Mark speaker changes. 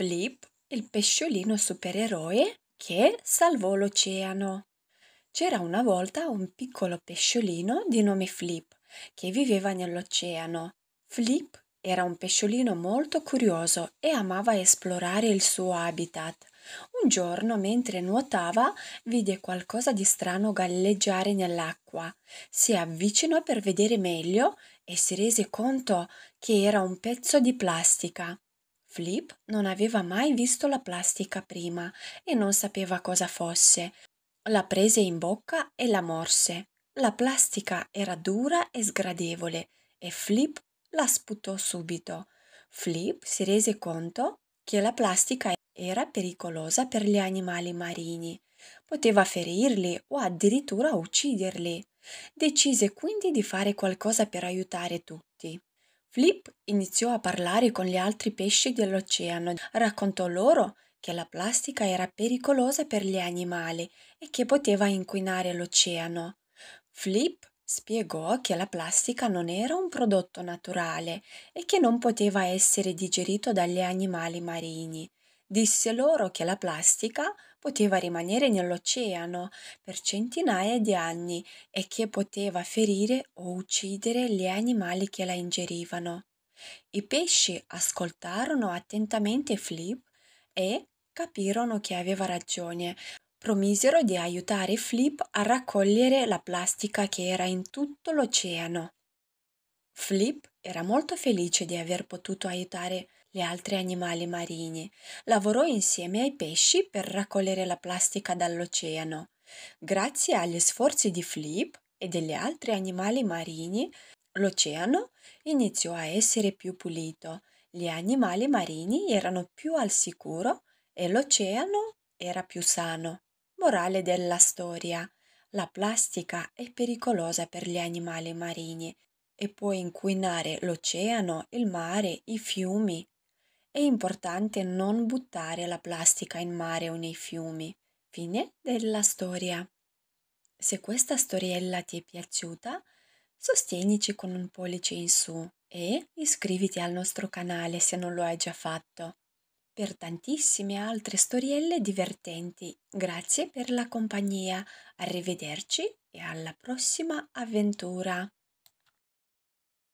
Speaker 1: Flip, il pesciolino supereroe che salvò l'oceano. C'era una volta un piccolo pesciolino di nome Flip che viveva nell'oceano. Flip era un pesciolino molto curioso e amava esplorare il suo habitat. Un giorno, mentre nuotava, vide qualcosa di strano galleggiare nell'acqua. Si avvicinò per vedere meglio e si rese conto che era un pezzo di plastica. Flip non aveva mai visto la plastica prima e non sapeva cosa fosse. La prese in bocca e la morse. La plastica era dura e sgradevole e Flip la sputò subito. Flip si rese conto che la plastica era pericolosa per gli animali marini. Poteva ferirli o addirittura ucciderli. Decise quindi di fare qualcosa per aiutare tutti. Flip iniziò a parlare con gli altri pesci dell'oceano, raccontò loro che la plastica era pericolosa per gli animali e che poteva inquinare l'oceano. Flip spiegò che la plastica non era un prodotto naturale e che non poteva essere digerito dagli animali marini. Disse loro che la plastica poteva rimanere nell'oceano per centinaia di anni e che poteva ferire o uccidere gli animali che la ingerivano. I pesci ascoltarono attentamente Flip e capirono che aveva ragione. Promisero di aiutare Flip a raccogliere la plastica che era in tutto l'oceano. Flip era molto felice di aver potuto aiutare gli altri animali marini, lavorò insieme ai pesci per raccogliere la plastica dall'oceano. Grazie agli sforzi di Flip e degli altri animali marini, l'oceano iniziò a essere più pulito, gli animali marini erano più al sicuro e l'oceano era più sano. Morale della storia. La plastica è pericolosa per gli animali marini e può inquinare l'oceano, il mare, i fiumi è importante non buttare la plastica in mare o nei fiumi. Fine della storia. Se questa storiella ti è piaciuta, sostienici con un pollice in su e iscriviti al nostro canale se non lo hai già fatto. Per tantissime altre storielle divertenti, grazie per la compagnia, arrivederci e alla prossima avventura.